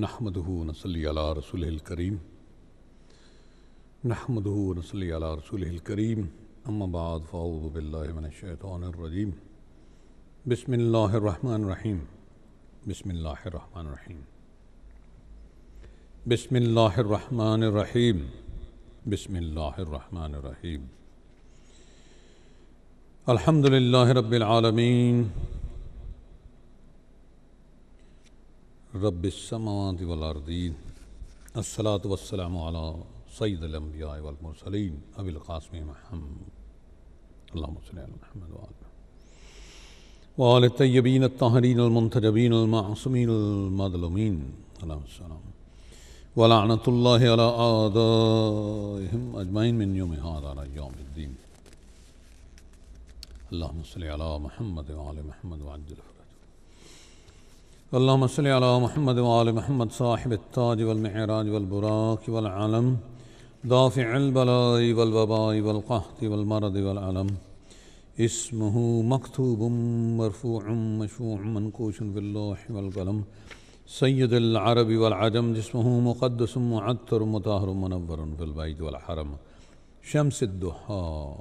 نحمده ونصلي على رسوله الكريم نحمده ونصلي على رسوله الكريم أما بعد فأعوذ بالله من الشيطان الرجيم بسم الله الرحمن الرحيم بسم الله الرحمن الرحيم بسم الله الرحمن الرحيم بسم الله الرحمن الرحيم الحمد لله رب العالمين रबसमात वलारदीन असलात वसलम सैदलम्बियामसलिन अबिलकासम महमद वाल तयबीन तहरीन अलमतजबीन अलमासमीन अलमदलमीन वलानतल आदम अजमाइन मिन योम हादान अल्लाम सल महमद वाल महमद वाजल اللهم صل على محمد وآل محمد صاحب التاج والمعراج والبراك والعلم دافع البلاء والوباء والقحط والمرض والألم اسمه مكتوب مرفوع مشفوع منقوش في اللوح والقلم سيد العرب والعجم جسمه مقدس معطر مطهر منور في البيت والحرم شمس الضحى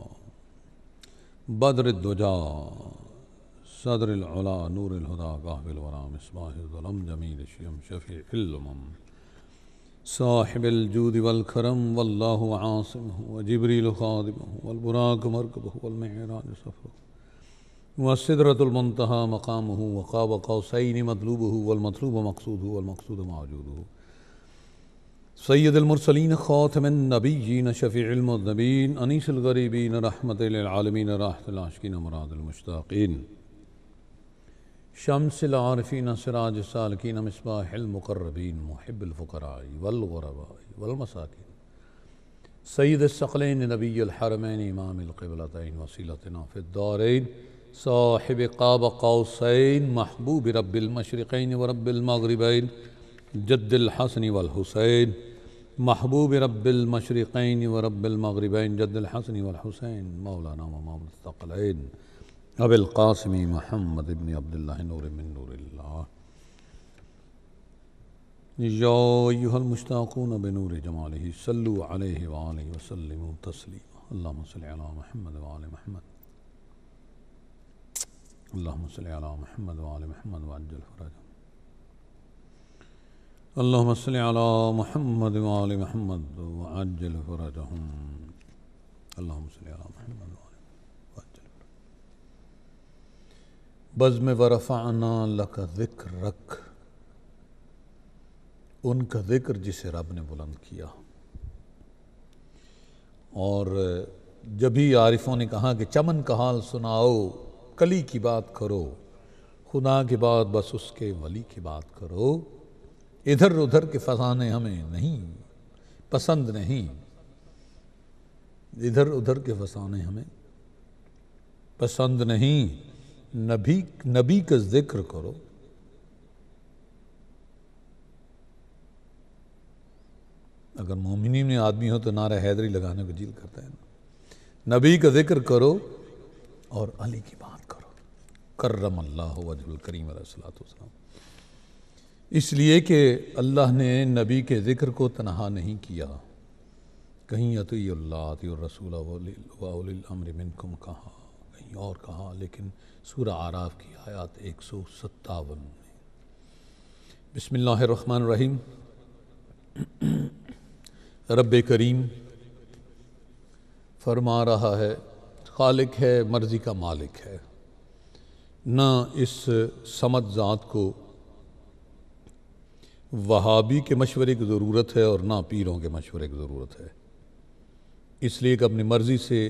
بدر الدجى صدر العلا نور الهدى قهب الورى مصباح الظلم جميل الشيم شفيع الأمم صاحب الجود والكرم والله عاصمه وجبريل خادمه والبراك مركبه والمعراج سفره والسدرة المنتهى مقامه وقاب قوسين مطلوبه والمطلوب مقصوده والمقصود موجوده سيد المرسلين خاتم النبيين شفيع المذنبين أنيس الغريبين رحمة للعالمين راحة العاشقين مراد المشتاقين شمس العارفين سراج السالكين مصباح المقربين محب الفقراء والغرباء والمساكين سيد الثقلين نبي الحرمين إمام القبلتين وسيلتنا في الدارين صاحب قاب قوسين محبوب رب المشرقين ورب المغربين جد الحسن والحسين محبوب رب المشرقين ورب المغربين جد الحسن والحسين مولانا ومولى الثقلين أبي القاسم محمد بن عبد الله نور من نور الله يا أيها المشتاقون بنور جماله صلوا عليه وآله وسلموا تسليما اللهم صل على محمد وآل محمد اللهم صل على محمد وآل محمد وعجل فرجهم اللهم صل على محمد وآل محمد وعجل فرجهم اللهم صل على محمد बज़म वरफ़ाना का ज़िक्र रख उनका ज़िक्र जिसे रब ने बुलंद किया और जब ही आरिफों ने कहा कि चमन का हाल सुनाओ कली की बात करो खुदा की बात बस उसके वली की बात करो इधर उधर के फसाने हमें नहीं पसंद नहीं इधर उधर के फसाने हमें पसंद नहीं नबी नबी का जिक्र करो अगर मोमिनी में आदमी हो तो नारा हैदरी लगाने को जील करता है ना नबी का जिक्र करो और अली की बात करो करम अल्लाह वजुल करीम सलाम इसलिए कि अल्लाह ने नबी के ज़िक्र को तनहा नहीं किया कहीं अतुल्ला रसूल अमर मिनकुम कहा कहीं और कहा लेकिन सूर्य आराफ की आयात एक सौ सत्तावन में बसमिल्लर रहीम रब करीम फरमा रहा है खालिक है मर्ज़ी का मालिक है ना इस समत ज़ात को वहाबी के मशवरे की ज़रूरत है और ना पीरों के मशवरे की ज़रूरत है इसलिए कि अपनी मर्ज़ी से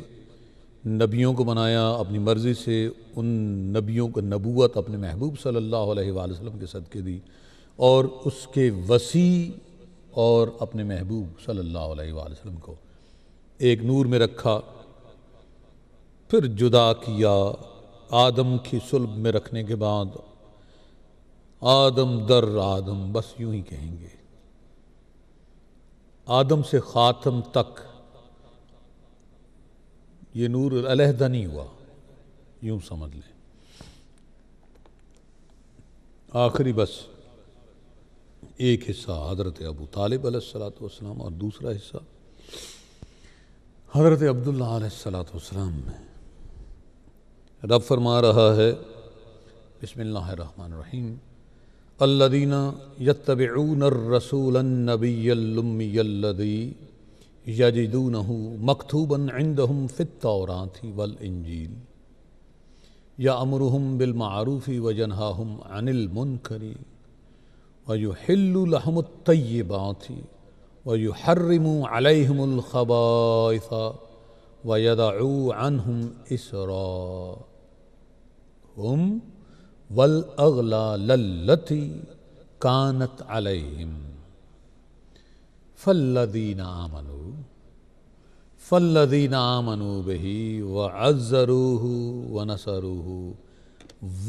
नबियों को बनाया अपनी मर्ज़ी से उन नबियों को नबूत अपने महबूब सल्लल्लाहु अलैहि वसल्लम के सदक़े दी और उसके वसी और अपने महबूब सल्लल्लाहु अलैहि वसल्लम को एक नूर में रखा फिर जुदा किया आदम की सुलभ में रखने के बाद आदम दर आदम बस यूं ही कहेंगे आदम से ख़ातम तक ये नूर अलहदा नहीं हुआ यूं समझ लें आखिरी बस एक हिस्सा हज़रत अबू तालिब सलाम और दूसरा हिस्सा हज़रत अब्दुल्ला सलाम में रब फरमा रहा है बसमीम अल्लादीना यतबून रसूलनबीदी يجدونه مكتوبا عندهم في التوراة والإنجيل يأمرهم بالمعروف وينهاهم عن المنكر ويحل لهم الطيبات ويحرم عليهم الخبائث ويضع عنهم إسرا هم والأغلال التي كانت عليهم فالذين آمنوا فالذين آمنوا به وعزروه ونصروه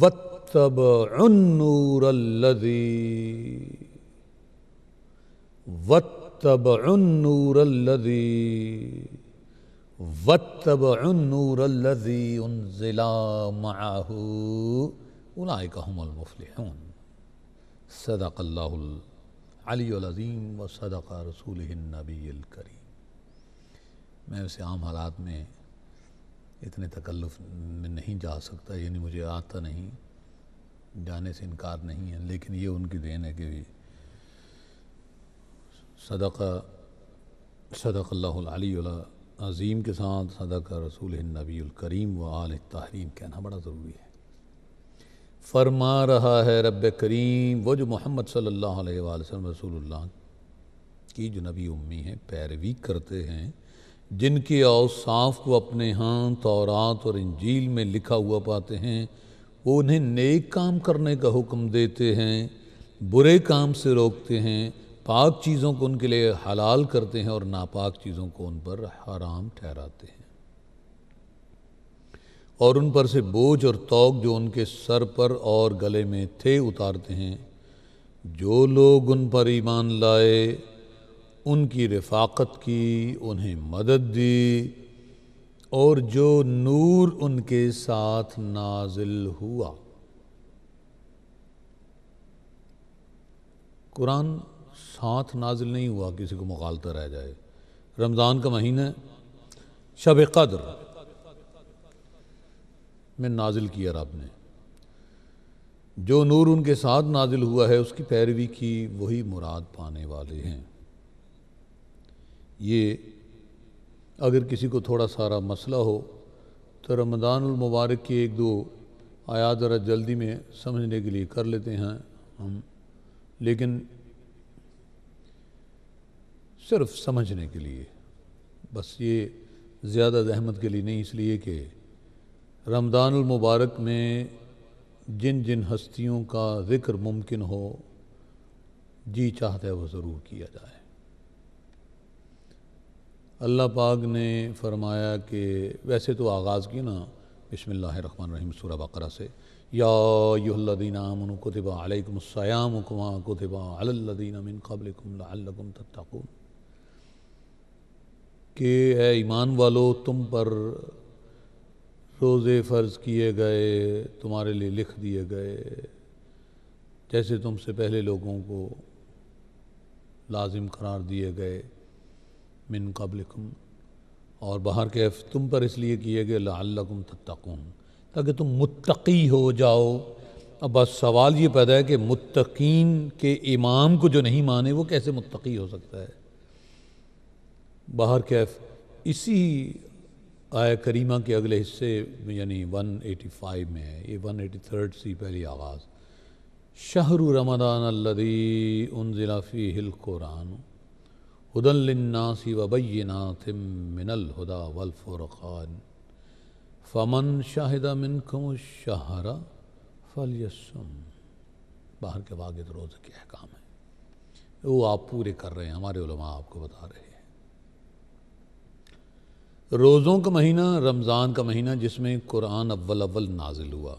واتبعوا النور الذي واتبعوا النور الذي واتبعوا النور الذي أنزل معه أولئك هم المفلحون صدق الله العظيم अलीम व सदक़ा रसूल नबी करीम मैं वैसे आम हालात में इतने तकल्लुफ़ में नहीं जा सकता यानी मुझे आता तो नहीं जाने से इनकार नहीं है लेकिन ये उनकी देन है कि सदक़ा सदक़ल्लाज़ीम अज़ीम के साथ सदक़ा रसूल नबी करीम व आल तहरीम कहना बड़ा ज़रूरी है फरमा रहा है रब करीम वो जो मोहम्मद सल्लल्लाहु अलैहि वसल्लम रसूलुल्लाह की जो नबी उम्मी हैं पैरवी करते हैं जिनके औसाफ को अपने हाथ तौरात और इंजील में लिखा हुआ पाते हैं वो उन्हें नेक काम करने का हुक्म देते हैं बुरे काम से रोकते हैं पाक चीज़ों को उनके लिए हलाल करते हैं और नापाक चीज़ों को उन पर हराम ठहराते हैं और उन पर से बोझ और तोक जो उनके सर पर और गले में थे उतारते हैं जो लोग उन पर ईमान लाए उनकी रिफाक़त की उन्हें मदद दी और जो नूर उनके साथ नाजिल हुआ कुरान साथ नाजिल नहीं हुआ किसी को मुखालता रह जाए रमज़ान का महीना शब कद्र में नाजिल किया रब ने जो नूर उनके साथ नाजिल हुआ है उसकी पैरवी की वही मुराद पाने वाले हैं ये अगर किसी को थोड़ा सारा मसला हो तो रमदानमबारक की एक दो आयात ज़रा जल्दी में समझने के लिए कर लेते हैं हम लेकिन सिर्फ समझने के लिए बस ये ज़्यादा जहमत के लिए नहीं इसलिए कि मुबारक में जिन जिन हस्तियों का ज़िक्र मुमकिन हो जी चाहता है वो ज़रूर किया जाए अल्लाह पाक ने फरमाया कि वैसे तो आगाज़ की ना बसमिल्ल रहीम सूर बकरा से यादीन अमन कुतब अलकमसयाम कुमा कुतब अल्लदीन अमिन कबलकुम तत्तकून के ए ईमान वालो तुम पर रोज़े फ़र्ज़ किए गए तुम्हारे लिए लिख दिए गए जैसे तुमसे पहले लोगों को लाजिम करार दिए गए मिन कबलकुम और बाहर के तुम पर इसलिए किए गए लाकुम तत्तकून ताकि तुम मुत्तकी हो जाओ अब बस सवाल ये पैदा है कि मुत्तकीन के इमाम को जो नहीं माने वो कैसे मुत्तकी हो सकता है बाहर कैफ इसी आया करीमा के अगले हिस्से में यानी 185 में है ये 183 एटी थर्ड सी पहली आवाज़ शहर रमदान अल्लदी उन ज़िलाफ़ी हिल कुरान हदलन्नासी वबैनातिम मिनल हुदा वलफ़ुरक़ान फ़मन शाहिद मिन कम शाहरा फलयसम बाहर के वागद रोज़ के अहकाम है वो आप पूरे कर रहे हैं हमारे आपको बता रहे हैं रोज़ों का महीना रमज़ान का महीना जिसमें कुरान अव्वल अव्वल नाजिल हुआ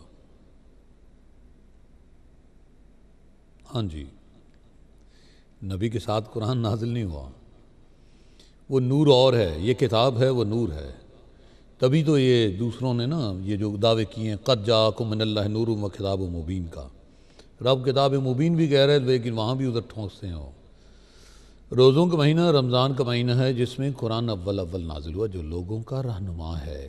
हाँ जी नबी के साथ कुरान नाजिल नहीं हुआ वो नूर और है ये किताब है वो नूर है तभी तो ये दूसरों ने ना ये जो दावे किए हैं कद जा को नूर व किताब मुबीन का रब किताब मुबीन भी कह रहे लेकिन वहाँ भी उधर ठोंसते हैं वो रोज़ों का महीना रमज़ान का महीना है जिसमें कुरान अव्वल अव्वल नाजिल हुआ जो लोगों का रहनुमा है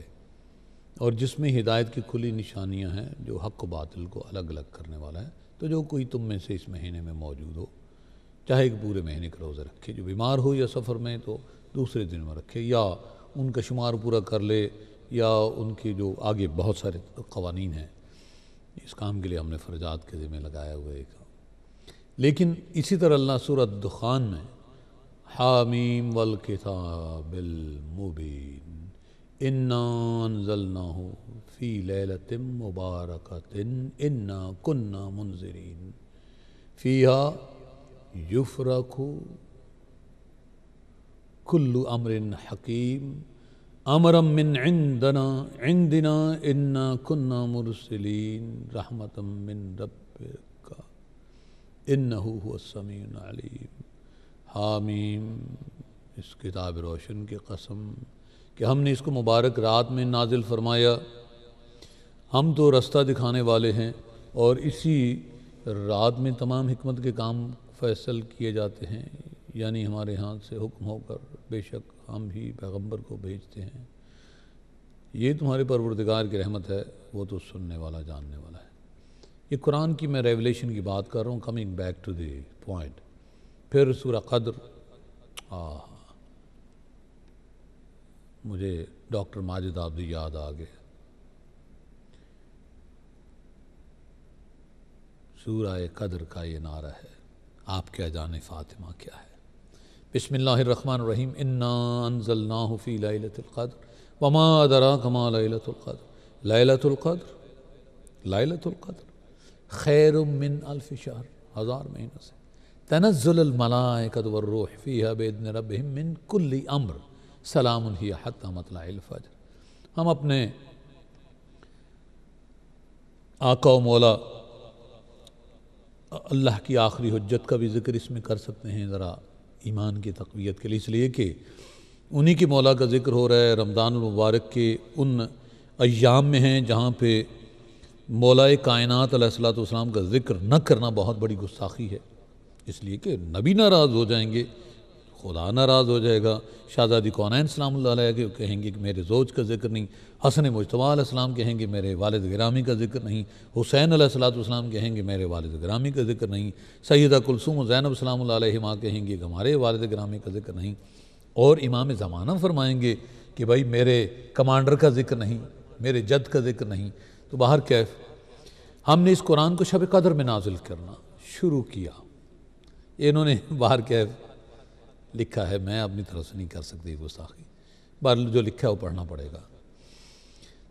और जिसमें हिदायत की खुली निशानियां हैं जो हक बातिल को अलग अलग करने वाला है तो जो कोई तुम में से इस महीने में मौजूद हो चाहे एक पूरे महीने का रोज़ा रखे जो बीमार हो या सफ़र में तो दूसरे दिन में रखे या उनका शुमार पूरा कर ले या उनके जो आगे बहुत सारे कवानीन हैं इस काम के लिए हमने फर्जात के ज़िम्मे लगाया हुआ एक लेकिन इसी तरह अल्लाह सूरत दुखान में حاميم والكتاب المبين إنا أنزلناه في ليلة مباركة إنا كنا منذرين فيها يفرق كل أمر حكيم أمرا من عندنا عندنا إنا كنا مرسلين رحمة من ربك إنه هو السميع العليم हामीम इस किताब रोशन की कसम कि हमने इसको मुबारक रात में नाजिल फरमाया हम तो रास्ता दिखाने वाले हैं और इसी रात में तमाम हमत के काम फैसल किए जाते हैं यानी हमारे हाथ से हुक्म होकर बेशक हम ही पैगम्बर को भेजते हैं ये तुम्हारे परवरदिगार की रहमत है वो तो सुनने वाला जानने वाला है ये कुरान की मैं रेवलेशन की बात कर रहा हूँ coming back to the point फिर सूर कद्र आ मुझे डॉक्टर माजिद आबदी याद आ गए सूरा कद्र का ये नारा है आप क्या जाने फ़ातिमा क्या है बसमिल्लाम इन्नाफ़ी लतुल्क़द्र वमा दरा कमा लतुल्क़द्र लतुल्क़द्र लतुल्क़द्र खैर मिन अल्फ़ शहर हज़ार महीनों से तनज़ुलमलाकतवरूफ़ी रबिन कुल्ली अम्र सलाम हतमतफ़र हम अपने आका मौला अल्लाह की आखिरी हजत का भी जिक्र इसमें कर सकते हैं ज़रा ईमान की तकवीत के लिए इसलिए कि उन्हीं की मौला का जिक्र हो रहा है रमज़ान मुबारक के उन अयाम में हैं जहाँ पे मौलाए कायनात सलाम का जिक्र न करना बहुत बड़ी गुस्साखी है इसलिए कि नबी नाराज़ हो जाएंगे खुदा नाराज़ हो जाएगा शाहजादी कौनैन सलाम के कहेंगे कि मेरे जोज का जिक्र नहीं हसन मुशतबाम कहेंगे मेरे वालद ग्रामी का जिक्र नहीं हुसैन सलाम कहेंगे मेरे वालद ग्रामी का जिक्र नहीं सैदा कुलसूम जैनब सलाम माँ कहेंगे कि हमारे वालद ग्रामी का जिक्र नहीं और इमाम ज़माना फरमाएंगे कि भाई मेरे कमांडर का जिक्र नहीं मेरे जद का जिक्र नहीं तो बाहर कैफ हमने इस कुरान को शब कदर में नाजिल करना शुरू किया इन्होंने बाहर क्या लिखा है मैं अपनी तरफ से नहीं कर सकती गुस्ताखी बाहर जो लिखा है वो पढ़ना पड़ेगा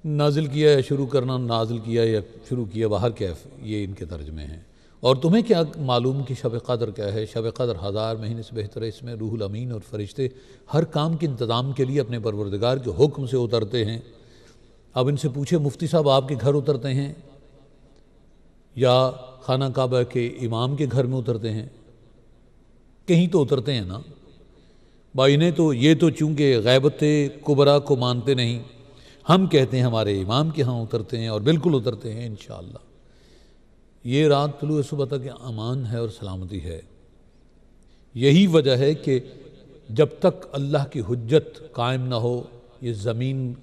नाजिल किया या शुरू करना नाजिल किया या शुरू किया बाहर कैफ ये इनके तर्जमे हैं और तुम्हें क्या मालूम कि शब कदर क्या है शब कदर हज़ार महीने से बेहतर है इसमें रूहुल अमीन और फरिश्ते हर काम के इंतज़ाम के लिए अपने परवरदगार के हुक्म से उतरते हैं अब इनसे पूछे मुफ्ती साहब आपके घर उतरते हैं या खाना काबा के इमाम के घर में उतरते हैं कहीं तो उतरते हैं ना भाई ने तो ये तो चूँकि गैबत कुबरा को मानते नहीं हम कहते हैं हमारे इमाम के यहाँ उतरते हैं और बिल्कुल उतरते हैं इन ये रात तुलु सुबह तक अमान है और सलामती है यही वजह है कि जब तक अल्लाह की हजत कायम ना हो ये ज़मीन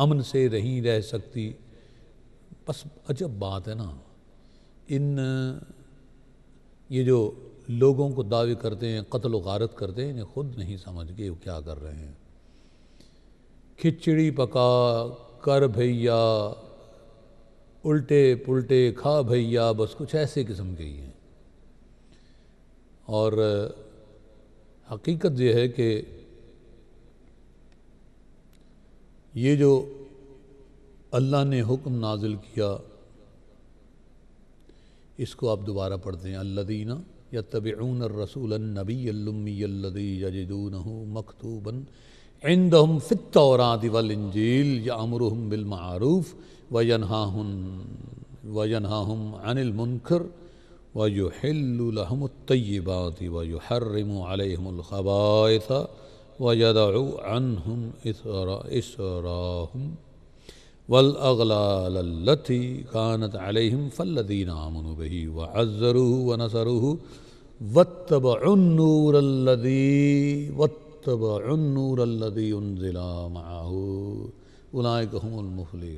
अमन से नहीं रह सकती बस अजब बात है ना इन ये जो लोगों को दावे करते हैं कत्ल गारत करते हैं इन्हें खुद नहीं समझ के वो क्या कर रहे हैं खिचड़ी पका कर भैया उल्टे पुल्टे खा भैया बस कुछ ऐसे किस्म के ही हैं और हकीकत यह है कि ये जो अल्लाह ने हुक्म नाजिल किया इसको आप दोबारा पढ़ते हैं अल्लादीना يتبعون الرسول النبي الأمي الذي يجدونه مكتوبا عندهم في التوراة والإنجيل يأمرهم بالمعروف وينهاهم وينهاهم عن المنكر ويحل لهم الطيبات ويحرم عليهم الخبائث ويدع عنهم إثر إسراهم वलअलालती कानत अलहम फ़ल्लिन आमनबही व अज़रू व नसरू वत्तब उन्नूरल्लदी वत्तब उन्नूरल्लदी उनजिला माहू उलाय कहमुलमफली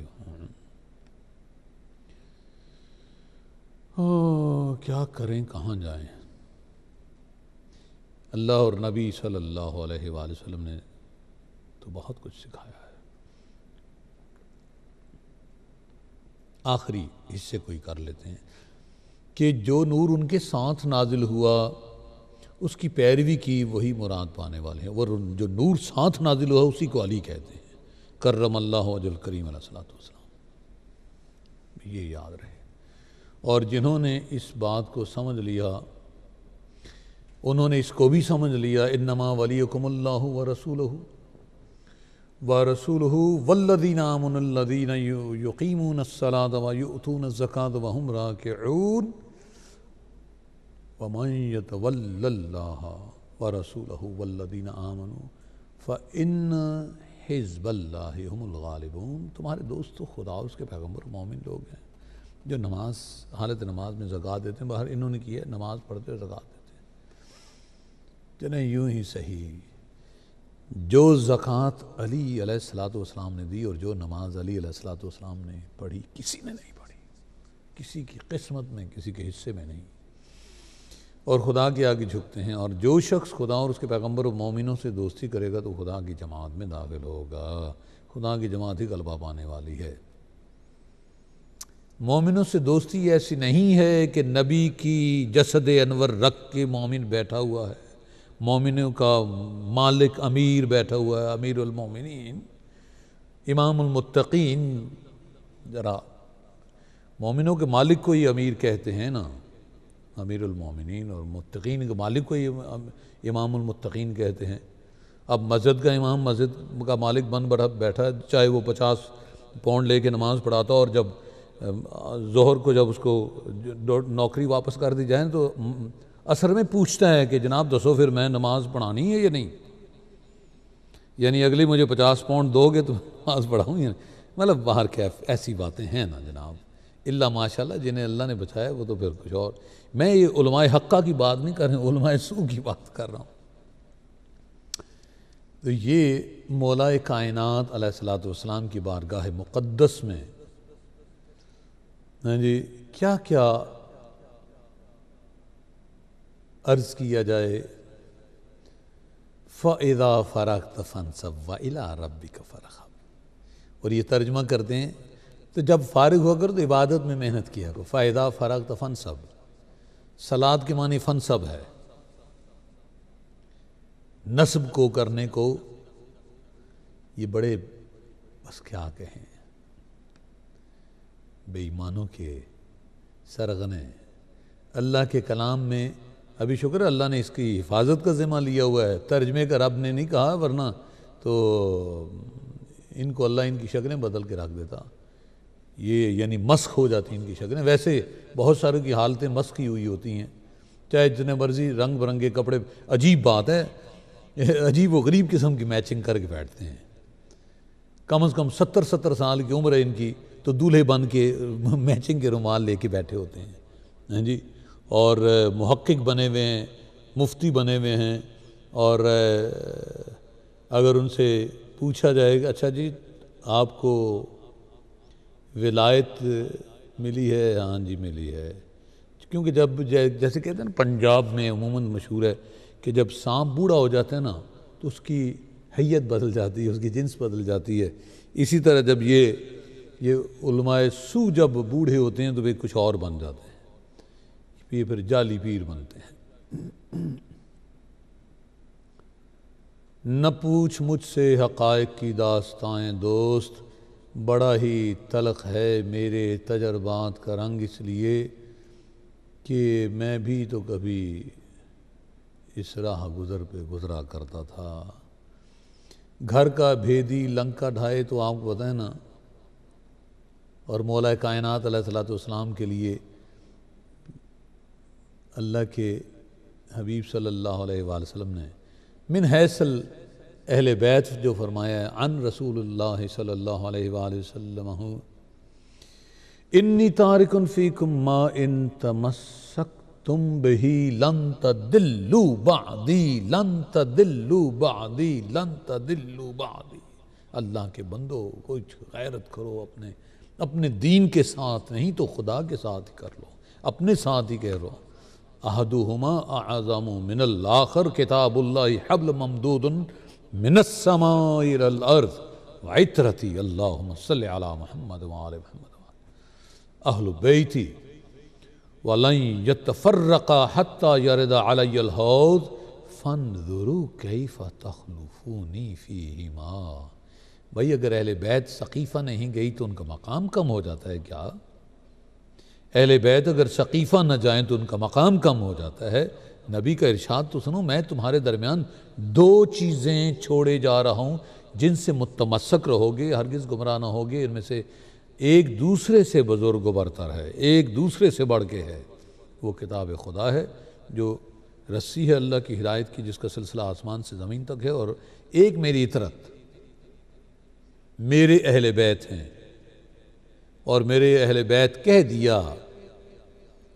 क्या करें कहाँ जाएं अल्लाह और नबी सल्लल्लाहु अलैहि वसल्लम ने तो बहुत कुछ सिखाया है आखिरी हिस्से को ही कर लेते हैं कि जो नूर उनके साथ नाजिल हुआ उसकी पैरवी की वही मुराद पाने वाले हैं और जो नूर साथ नाजिल हुआ उसी को अली कहते हैं करम अल्लाह अजुल करीम सलाम ये याद रहे और जिन्होंने इस बात को समझ लिया उन्होंने इसको भी समझ लिया इनमा वली कमल्ला व रसूल हूँ व रसूल वल्लदीनामदीन यकीमून सलाद वतून ज़क़ात वहम राकून वमयत वल्ला व रसूल वल्लदीन आमन इन हिज़बल्लाबून तुम्हारे दोस्त तो खुदा उसके पैगम्बर मोमिन लोग हैं जो नमाज हालत नमाज में जगा देते हैं बाहर इन्होंने की है नमाज पढ़ते और जगा देते हैं जो नहीं यूँ ही सही जो ज़क़़त अली सलाम ने दी और जो नमाज अली सलाम ने पढ़ी किसी ने नहीं पढ़ी किसी की किस्मत में किसी के हिस्से में नहीं और खुदा के आगे झुकते हैं और जो शख्स खुदा और उसके पैगम्बर और मोमिनों से दोस्ती करेगा तो खुदा की जमात में दाखिल होगा खुदा की जमात ही गलबा पाने वाली है मोमिनों से दोस्ती ऐसी नहीं है कि नबी की जसद अनवर रख के मोमिन बैठा हुआ है मोमिनों का मालिक अमीर बैठा हुआ है अमीर अमीरमिन इमामतकीन जरा मोमिनों के मालिक को ही अमीर कहते हैं ना अमीरमिन और मुतकीन के मालिक को ही इमामतकीन कहते हैं अब मस्जिद का इमाम मस्जिद का मालिक बन बढ़ा बैठा है चाहे वो पचास पौंड लेके नमाज़ पढ़ाता और जब जहर को जब उसको नौकरी वापस कर दी जाए तो असर में पूछता है कि जनाब दसो फिर मैं नमाज पढ़ानी है या नहीं यानी अगली मुझे पचास पाउंड दोगे तो नमाज पढ़ाऊँ या नहीं मतलब बाहर क्या ऐसी बातें हैं ना जनाब इल्ला माशाल्लाह जिन्हें अल्लाह ने बचाया वो तो फिर कुछ और मैं ये उलमाए हक्का की बात नहीं कर रहा उलमाए सू की बात कर रहा हूँ तो ये मौलाए कायनत सलाम की बारगाह मुक़दस में हाँ जी क्या क्या अर्ज़ किया जाए फ़ैदा फ़राक तफ़न सब इला रबी का फ़रहब और ये तर्जमा करते हैं तो जब फारग हुआ करो तो इबादत में मेहनत किया करो फ़ायदा फ़राक तफन सब सलाद के मानी फ़न सब है नस्ब को करने को ये बड़े बस क्या कहें बेईमानों के सरगने अल्लाह के कलाम में अभी शुक्र है अल्लाह ने इसकी हिफाजत का ज़िम्मा लिया हुआ है तर्जमे का रब ने नहीं कहा वरना तो इनको अल्लाह इनकी शक्लें बदल के रख देता ये यानी मस्क हो जाती इनकी शक्लें वैसे बहुत सारे की हालतें मस्क ही हुई होती हैं चाहे जितने मर्जी रंग बिरंगे कपड़े अजीब बात है अजीब व गरीब किस्म की मैचिंग करके बैठते हैं कम अज़ कम सत्तर सत्तर साल की उम्र है इनकी तो दूल्हे बन के मैचिंग के रुमाल लेके बैठे होते हैं हाँ जी और महक्क बने हुए हैं मुफ्ती बने हुए हैं और अगर उनसे पूछा जाएगा अच्छा जी आपको विलायत मिली है हाँ जी मिली है क्योंकि जब जैसे कहते हैं ना पंजाब में अमूमन मशहूर है कि जब सांप बूढ़ा हो जाता है ना तो उसकी हैत बदल जाती है उसकी जिन्स बदल जाती है इसी तरह जब ये ये सू जब बूढ़े होते हैं तो वे कुछ और बन जाते हैं तो ये फिर जाली पीर बनते हैं न पूछ मुझसे हकायक की दास्ताएँ दोस्त बड़ा ही तलख है मेरे तजर्बात का रंग इसलिए कि मैं भी तो कभी इस राह गुज़र पे गुज़रा करता था घर का भेदी लंका ढाए तो आपको पता है ना और मौला कायनात सलाम के लिए अल्लाह के हबीब सल्लल्लाहु अलैहि वसल्लम ने मिन हैसल अहल बैत जो फरमाया है अन रसूलुल्लाह सल्लल्लाहु अलैहि वसल्लम इन्नी तारिकुन फीकुम मा इन तमस्सक तुम बही लन तदिल्लु बादी लन तदिल्लु बादी लन तदिल्लु बादी अल्लाह के बंदो कुछ गैरत करो अपने अपने दीन के साथ नहीं तो खुदा के साथ ही कर लो अपने साथ ही कह रहा अहदुमा आज़म मिनल्लाखर किताबुल्लाबल ममदूद मिनसमार्ज़ वाइतरती अल्लाम महमद महमद अहलबैती वलफ़र्रका हत्ता यरद अलहौद भाई अगर अहल बैत सकीफ़ा नहीं गई तो उनका मकाम कम हो जाता है क्या अहल बैत अगर शकीफ़ा न जाएँ तो उनका मकाम कम हो जाता है नबी का इरशाद तो सुनो मैं तुम्हारे दरमियान दो चीज़ें छोड़े जा रहा हूँ जिनसे मुतमसक रहोगे हरगिज़ गुमराह ना होगे इनमें से एक दूसरे से बुज़ुर्ग बरतर है एक दूसरे से बढ़ के है वो किताब खुदा है जो रस्सी है अल्लाह की हिदायत की जिसका सिलसिला आसमान से ज़मीन तक है और एक मेरी इतरत मेरे अहल बैत हैं और मेरे अहल बैत कह दिया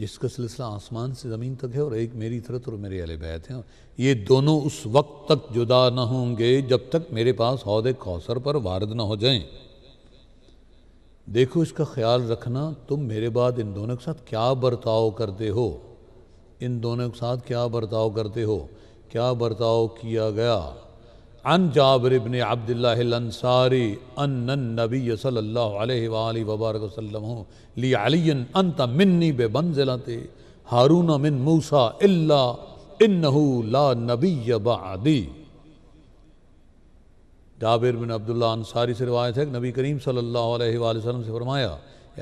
जिसका सिलसिला आसमान से ज़मीन तक है और एक मेरी तरत तो और मेरे अले बैत हैं ये दोनों उस वक्त तक जुदा न होंगे जब तक मेरे पास हौद कौसर पर वारद ना हो जाएं देखो इसका ख्याल रखना तुम मेरे बाद इन दोनों के साथ क्या बर्ताव करते हो इन दोनों के साथ क्या बर्ताव करते हो क्या बर्ताव किया गया अन जाबर इबन अब्दुल्लासारी अन नबी सल्ला वबारक वसलम ली अलियन अनत मिन्नी बे बनजिलते हारून मिन मूसा इल्ला इन्नहू ला नबी बादी जाबिर बिन अब्दुल्ला अंसारी से रवायत है कि नबी करीम सल्लल्लाहु अलैहि वसल्लम से फरमाया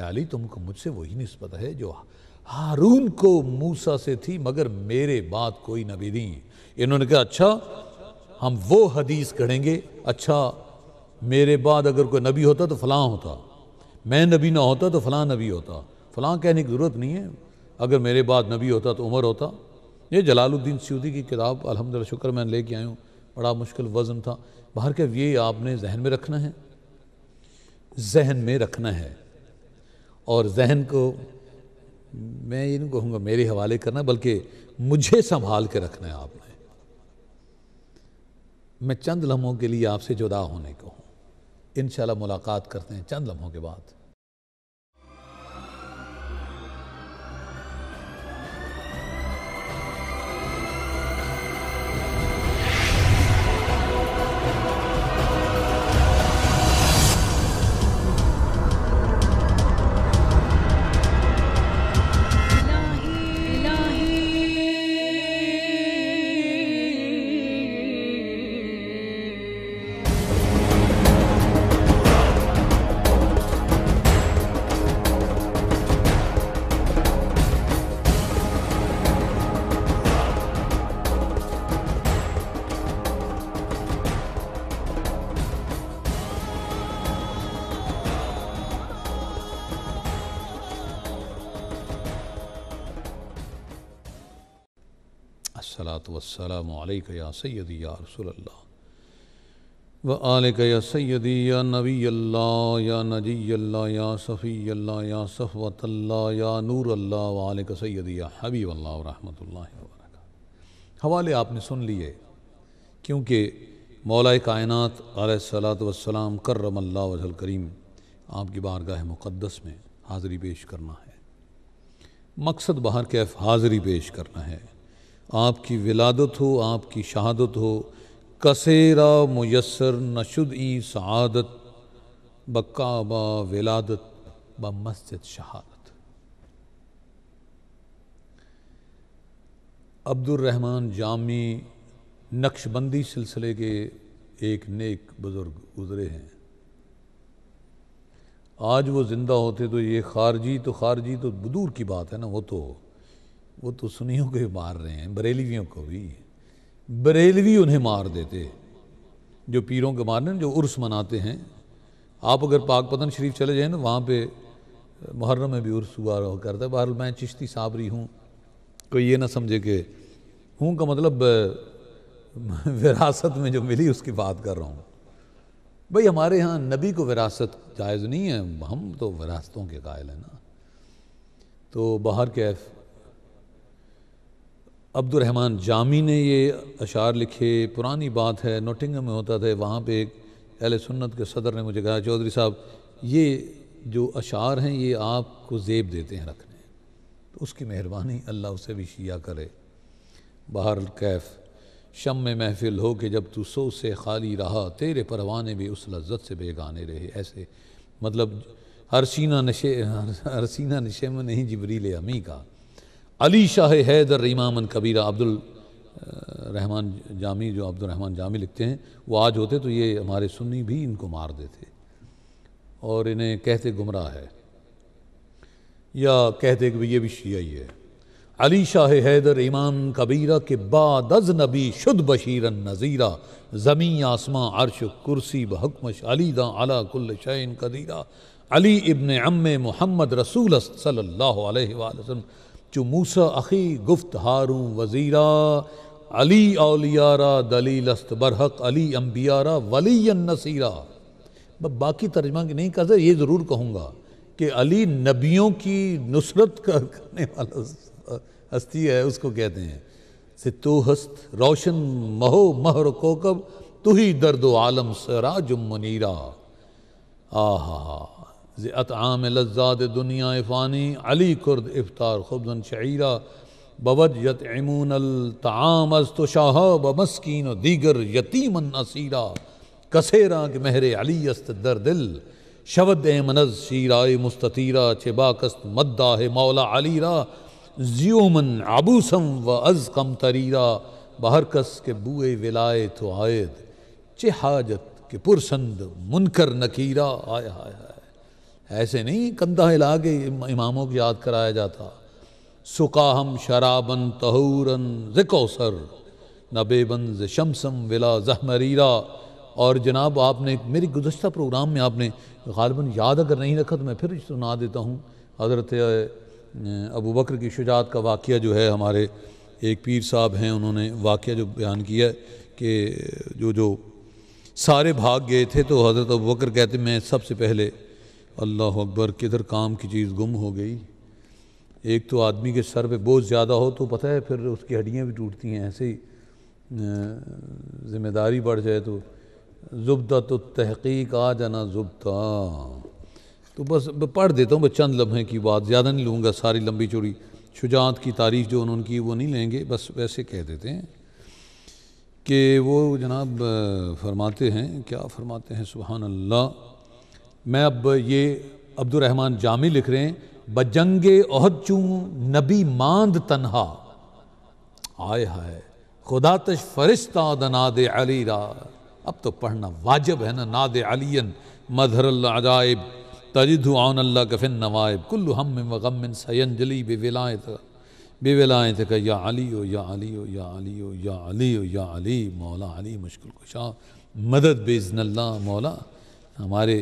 अली तुमको मुझसे वही नस्बत है जो हारून को मूसा से थी मगर मेरे बाद कोई नबी नहीं इन्होंने कहा अच्छा हम वो हदीस कढ़ेंगे अच्छा मेरे बाद अगर कोई नबी होता तो फ़लाँ होता मैं नबी ना होता तो फ़लाँ नबी होता फ़लाँ कहने की ज़रूरत नहीं है अगर मेरे बाद नबी होता तो उमर होता ये जलालुद्दीन सूदी की किताब अलहमदिल्ला शुक्र मैं लेके आया हूँ बड़ा मुश्किल वज़न था बाहर के ये आपने जहन में रखना है जहन में रखना है और जहन को मैं ये नहीं कहूँगा मेरे हवाले करना बल्कि मुझे संभाल के रखना है आपने मैं चंद लम्हों के लिए आपसे जुदा होने को हूँ इन मुलाकात करते हैं चंद लम्हों के बाद अलैक या सैद या रसूल अल्लाह व आलिक या सैदी या नबी अल्लाह या नजी अल्लाह या सफ़ी अल्लाह या सफ़वत अल्लाह या नूर अल्लाह व आलिक सैदी या हबीब अल्लाह रहमतुल्लाह वरक हवाले आपने सुन लिए क्योंकि मौलाए कायनत आलत वसलाम करम अल्लाह वजल करीम आपकी बारगाह मुक़दस में हाज़री पेश करना है मकसद बाहर के हाज़री पेश करना है आपकी विलादत हो आपकी शहादत हो कसेरा मुयसर नशुद ई शहादत बक्का विलादत ब मस्जिद शहादत अब्दुलरहमान जामी नक्शबंदी सिलसिले के एक नेक बुज़ुर्ग गुज़रे हैं आज वो ज़िंदा होते तो ये खारजी तो खारजी तो दूर की बात है ना वो तो वो तो सुनियों को भी मार रहे हैं बरेलवियों को भी बरेलवी उन्हें मार देते जो पीरों के मारने जो उर्स मनाते हैं आप अगर पाक पतन शरीफ चले जाए ना वहाँ पे मुहर्रम में भी उर्स हुआ करता है बहर मैं चिश्ती साबरी हूँ कोई ये ना समझे कि हूँ का मतलब विरासत में जो मिली उसकी बात कर रहा हूँ भाई हमारे यहाँ नबी को विरासत जायज़ नहीं है हम तो विरासतों के कायल हैं ना तो बाहर के अब्दुलरहमान जामी ने ये अशार लिखे पुरानी बात है नोटिंगम में होता था वहाँ पे एक अहल सुन्नत के सदर ने मुझे कहा चौधरी साहब ये जो अशार हैं ये आपको जेब देते हैं रखने तो उसकी मेहरबानी अल्लाह उसे भी शिया करे बाहर कैफ शम में महफिल हो के जब तू सो से खाली रहा तेरे परवाने भी उस लज्जत से बेगाने रहे ऐसे मतलब हर सीना नशे हर, हर सीना नशे में नहीं जबरील अमी का अली शाह हैदर इमाम कबीरा अब्दुल रहमान जामी जो रहमान जामी लिखते हैं वो आज होते तो ये हमारे सुन्नी भी इनको मार देते और इन्हें कहते गुमराह है या कहते कि ये भी शिया ही है अली शाह हैदर इमाम कबीरा के बाद अज नबी शुद्ध बशीरन नज़ीरा ज़मी आसमां अरश कुर्सी बहकमश अली दा अला कुल शैन कदीरा अली इब्न अम मोहम्मद रसूल सल्लल्लाहु अलैहि वसल्लम जो मूसा अखी गुफ्त हारू वज़ीरा अली अलियारा दलीलस्त बरहक अली अम्बियारा वली नसीरा बाकी तर्जमा नहीं कहते ये ज़रूर कहूँगा कि अली नबियों की नुसरत कर करने वाला हस्ती है उसको कहते हैं से हस्त रोशन महो महर कोकब तू ही दर्द आलम सरा आ हा हा ज़ियत आम लज्जात दुनिया फ़ानी अली खुर्द इफ्तार खुबन शरीरा यत इमून ताम अस्तुशाह ब मस्किन दीगर यतीमन असीरा कसेरा के महरे अली अस्त दर दिल शवद ए मनज शीरा मुस्ततीरा छिबाकस्त मद्दा है मौला अलीरा ज्योमन आबूसम व अज कम तरीरा बहरकस के बुए विलाए तो आयद चे हाजत के पुरसंद मुनकर नकीरा आय हाय ऐसे नहीं कंधा हिला के इमामों की याद कराया जाता सुका हम शराबन तहूरन रिकोसर नबेबन शमसम विला जहमरीरा और जनाब आपने मेरी गुजशत प्रोग्राम में आपने गालबन याद अगर नहीं रखा तो मैं फिर सुना देता हूँ हज़रत अबू बकर की शुजात का वाक़ जो है हमारे एक पीर साहब हैं उन्होंने वाक़ जो बयान किया कि जो जो सारे भाग गए थे तो हज़रत अबू बकर कहते मैं सबसे पहले अल्लाह अकबर किधर काम की चीज़ गुम हो गई एक तो आदमी के सर पे बोझ ज़्यादा हो तो पता है फिर उसकी हड्डियाँ भी टूटती हैं ऐसे ही ज़िम्मेदारी बढ़ जाए तो ज़ुबा तो तहकीक आ जाना जुबता तो बस पढ़ देता हूँ बस चंद लम्हे की बात ज़्यादा नहीं लूँगा सारी लंबी चोरी शुजात की तारीफ़ जो उन्होंने की वो नहीं लेंगे बस वैसे कह देते हैं कि वो जनाब फरमाते हैं क्या फरमाते हैं सुबहानल्ला मैं अब ये अब्दुलरहमान जामी लिख रहे हैं बजंगे ओहद चूँ नबी मांद तनहा आय हाय खुदा तश फरिश्ता नाद अली रा अब तो पढ़ना वाजिब है ना नाद अलियन मधरल्लाजाइब तजिद आन अल्लाह कफिन नवायब कुल्लु हम वगम सयन जली बेविलायत बेविलायत का या अली ओ या अली ओ या अली ओ या अली ओ या अली मौला अली मुश्किल कुशा मदद बेजनल्ला मौला हमारे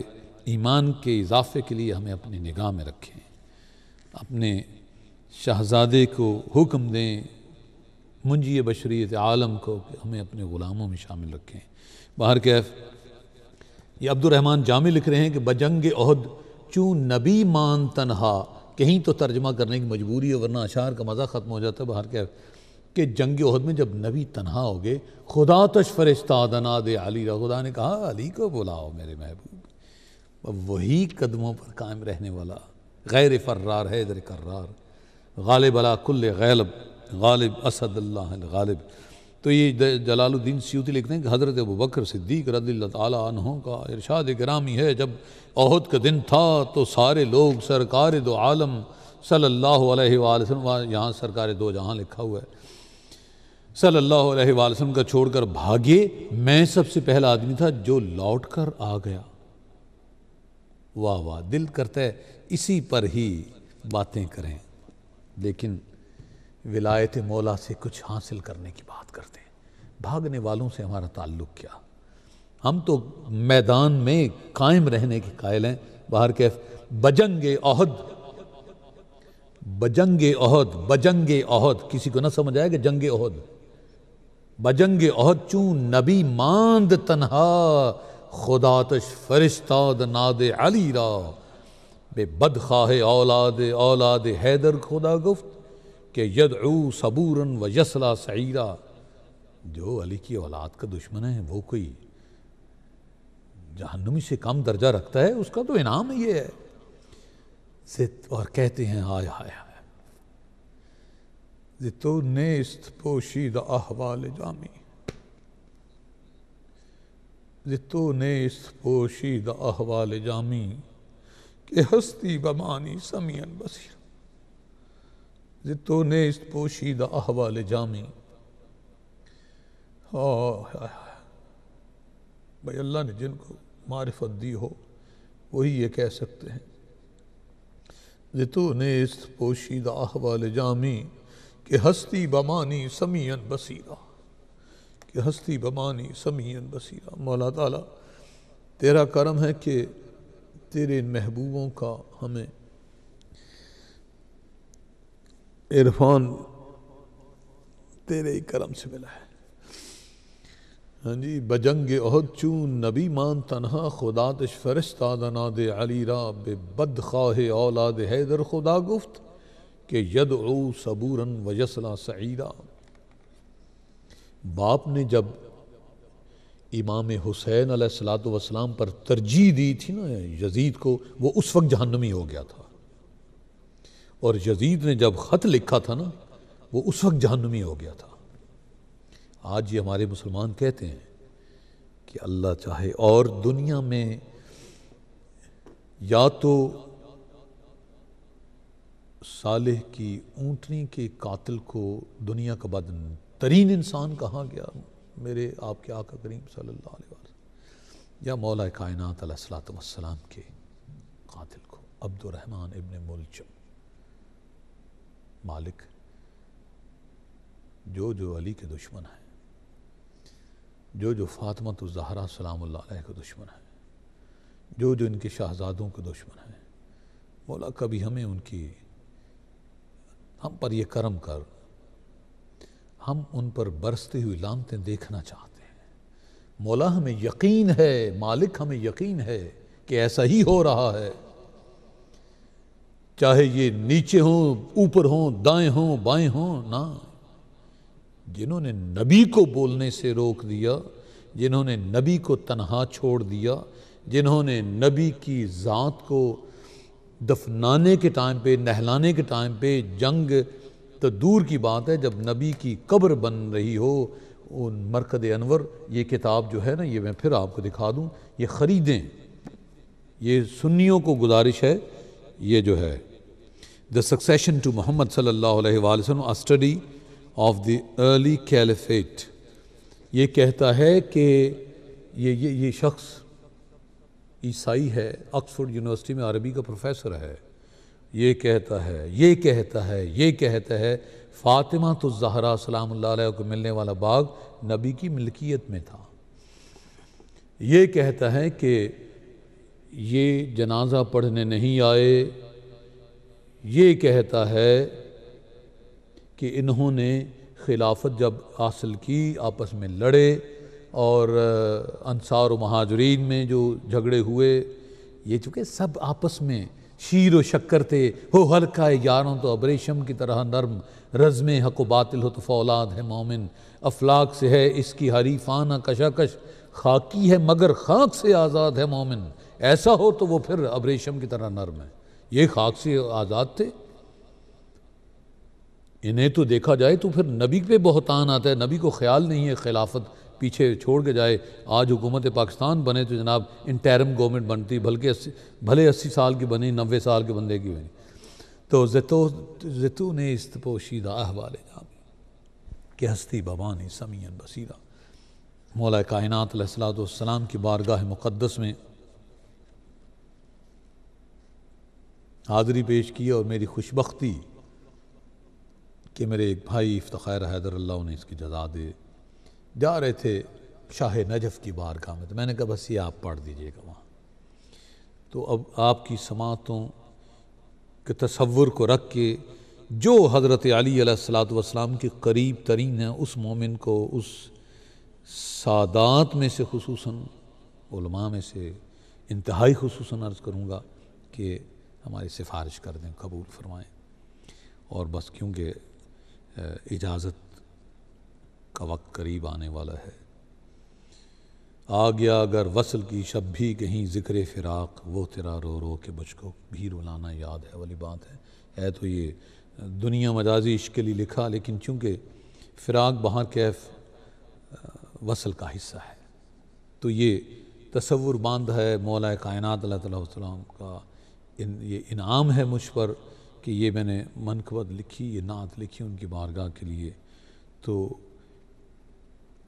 ईमान के इजाफे के लिए हमें अपनी निगाह में रखें अपने शहजादे को हुक्म दें मुंजी बशरीत आलम को हमें अपने ग़ुलामों में शामिल रखें बाहर कैफ ये अब्दुलरहमान जामी लिख रहे हैं कि बजंग अहद चूँ नबी मान तनहा कहीं तो तर्जमा करने की मजबूरी है वरना अशार का मज़ा ख़त्म हो जाता है बाहर कैफ कि जंग अहद में जब नबी तनहा हो गए खुदा तश फरिश्ता दना दे अली खुदा ने कहा अली को बुलाओ मेरे महबूब वही कदमों पर कायम रहने वाला गैर फर्रार है इधर कर्रार गालिब अला कुल गैलब गालिब असदल्ला गालिब तो ये जलालुद्दीन सियूती लिखते हैं कि हज़रत अबू बकर सिद्दीक रदी तहों का इरशाद ग्रामी है जब अहद का दिन था तो सारे लोग सरकार दो आलम सल्लल्लाहु अलैहि वसल्लम यहाँ सरकार दो जहाँ लिखा हुआ है सल्लल्लाहु अलैहि वसल्लम का छोड़कर भागे मैं सबसे पहला आदमी था जो लौट कर आ गया वाह वाह दिल करता है इसी पर ही बातें करें लेकिन विलायत मौला से कुछ हासिल करने की बात करते हैं भागने वालों से हमारा ताल्लुक क्या हम तो मैदान में कायम रहने के कायल हैं बाहर कैफ बजंगे अहद बजंगे अहद बजंगे अहद किसी को ना समझ आएगा जंगे अहद बजंगे अहद चू नबी मांद तनहा खुदातश फरिश्ताद नाद अली रा बे बद खाह औलाद औलाद हैदर खुदा गुफ्त के यदऊ सबूरन व यसला सईरा जो अली की औलाद का दुश्मन है वो कोई जहनुमी से कम दर्जा रखता है उसका तो इनाम ये है जित और कहते हैं हाय हाय हाय जितो नेस्त पोशीदा अहवाल जामी जितो ने इस पोशीद अहवाल जामी के हस्ती बमानी समियन बसीर जितो ने इस पोशीद अहवाल जामी भाई अल्लाह ने जिनको मारफत दी हो वही ये कह सकते हैं जितो ने इस पोशीद अहवाल जामी के हस्ती बमानी समियन बसीरा कि हस्ती बमानी समीन बसीरा मौला ताला तेरा करम है कि तेरे इन महबूबों का हमें इरफान तेरे ही करम से मिला है हाँ जी बजंग अहद चून नबी मान तनहा खुदा तश फरिश्ता दनाद अली रा बे बद खाह औलाद हैदर खुदा गुफ्त के यद ओ सबूरन वजसला सईरा बाप ने जब इमाम हुसैन सलाम पर तरजीह दी थी ना यजीद को वो उस वक्त जहन्नमी हो गया था और यजीद ने जब ख़त लिखा था ना वो उस वक्त जहन्नमी हो गया था आज ये हमारे मुसलमान कहते हैं कि अल्लाह चाहे और दुनिया में या तो सालेह की ऊँटनी के कातिल को दुनिया का बद बदतरीन इंसान कहाँ गया मेरे आपके आका करीम सल्लल्लाहु अलैहि वसल्लम या मौला कायनात सलाम के कातिल को अब्दुलरहमान इबन मुलजम मालिक जो जो अली के दुश्मन हैं जो जो फातमत जहरा सलाम के दुश्मन हैं जो जो इनके शहजादों के दुश्मन हैं मौला कभी हमें उनकी हम पर ये करम कर हम उन पर बरसती हुई लानतें देखना चाहते हैं मौला हमें यकीन है मालिक हमें यकीन है कि ऐसा ही हो रहा है चाहे ये नीचे हों ऊपर हों दाएं हों बाएं हों ना जिन्होंने नबी को बोलने से रोक दिया जिन्होंने नबी को तनहा छोड़ दिया जिन्होंने नबी की ज़ात को दफनाने के टाइम पे नहलाने के टाइम पे जंग तो दूर की बात है जब नबी की कब्र बन रही हो उन मरकद अनवर ये किताब जो है ना ये मैं फिर आपको दिखा दूँ ये ख़रीदें ये सुन्नियों को गुजारिश है ये जो है द सक्सेशन टू मोहम्मद सल्ला study of the early caliphate ये कहता है कि ये ये ये शख्स ईसाई है ऑक्सफोर्ड यूनिवर्सिटी में अरबी का प्रोफेसर है ये कहता है ये कहता है ये कहता है फ़ातिमा तो जहरा सलाम को मिलने वाला बाग नबी की मिल्कियत में था ये कहता है कि ये जनाजा पढ़ने नहीं आए ये कहता है कि इन्होंने खिलाफत जब हासिल की आपस में लड़े और अनसार महाजरीन में जो झगड़े हुए ये चूँकि सब आपस में शीर व शक्कर थे हो हर का यारों तो अब्रेशम की तरह नरम रज़म हक बातिल हो तो फौलाद है मोमिन अफलाक से है इसकी हरीफाना कशाकश खाकी है मगर खाक से आज़ाद है मोमिन ऐसा हो तो वो फिर अब्रेशम की तरह नरम है ये खाक से आज़ाद थे इन्हें तो देखा जाए तो फिर नबी पे बहुतान आता है नबी को ख्याल नहीं है खिलाफत पीछे छोड़ के जाए आज हुकूमत पाकिस्तान बने तो जनाब इंटरम गवर्नमेंट बनती बल्कि भले अस्सी साल की बनी नबे साल के बंदे की बनी तो जितो जतू ने इस पोशीदा अहवाल जाम कि हस्ती बबानी समीन बसीरा मौला कायनात सलाम की बारगाह मुक़दस में हाज़री पेश की और मेरी खुशबी कि मेरे एक भाई इफ्तार हैदर अल्लाह उन्हें इसकी जजा दे जा रहे थे शाह नजफ़ की का में तो मैंने कहा बस ये आप पढ़ दीजिएगा वहाँ तो अब आपकी समातों के तस्वुर को रख के जो हज़रत अली वसलाम के करीब तरीन है उस मोमिन को उस सादात में से खसूस में से इंतहाई खसूस अर्ज़ करूँगा कि हमारी सिफारिश कर दें कबूल फरमाएँ और बस क्योंकि इजाज़त का वक्त करीब आने वाला है आ गया अगर वसल की शब भी कहीं ज़िक्र फ़िराक वो तेरा रो रो के मुझको भी रुलाना याद है वाली बात है है तो ये दुनिया मजाजी इश्क के लिए लिखा लेकिन चूँकि फ़िराक बाहर कैफ वसल का हिस्सा है तो ये तस्वुर बांध है मौला कायनत तलाम का इन ये इनाम है मुझ पर कि ये मैंने मनकबत लिखी ये नात लिखी उनकी बारगाह के लिए तो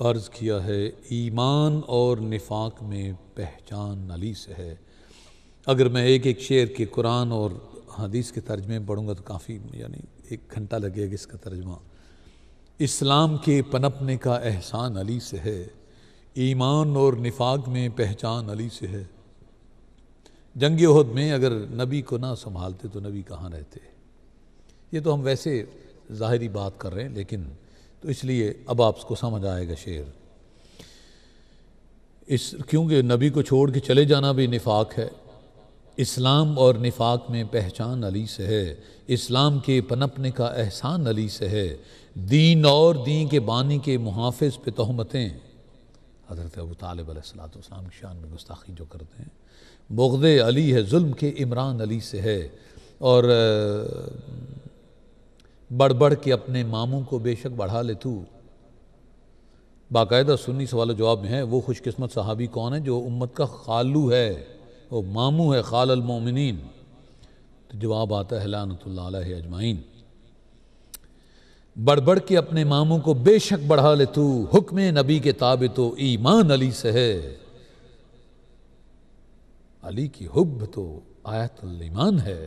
अर्ज़ किया है ईमान और निफाक में पहचान अली से है अगर मैं एक एक शेर के कुरान और हदीस के तर्जमे पढ़ूँगा तो काफ़ी यानी एक घंटा लगेगा इसका तर्जमा इस्लाम के पनपने का एहसान अली से है ईमान और निफाक में पहचान अली से है जंग उहद में अगर नबी को ना संभालते तो नबी कहाँ रहते ये तो हम वैसे ज़ाहरी बात कर रहे हैं लेकिन तो इसलिए अब आपको समझ आएगा शेर इस क्योंकि नबी को छोड़ के चले जाना भी निफाक है इस्लाम और निफाक में पहचान अली से है इस्लाम के पनपने का एहसान अली से है दीन और दीन के बानी के मुहाफ़ पे तहमतें हज़रत अबू तालब सलाम की शान में गुस्ताखी जो करते हैं बुगद अली है जुल्म के इमरान अली से है और बढ़ के अपने मामों को बेशक बढ़ा ले तू बाकायदा सुन्नी सवाल जवाब में है वो खुशकस्मत सहाबी कौन है जो उम्मत का खालू है वो मामू है खाल अलमोमिन तो जवाब आता है लानतुल्ला अजमाइन बड़बड़ के अपने मामू को बेशक बढ़ा ले तू हुक्म नबी के ताबे तो ईमान अली से है अली की हुब तो आयतुल ईमान है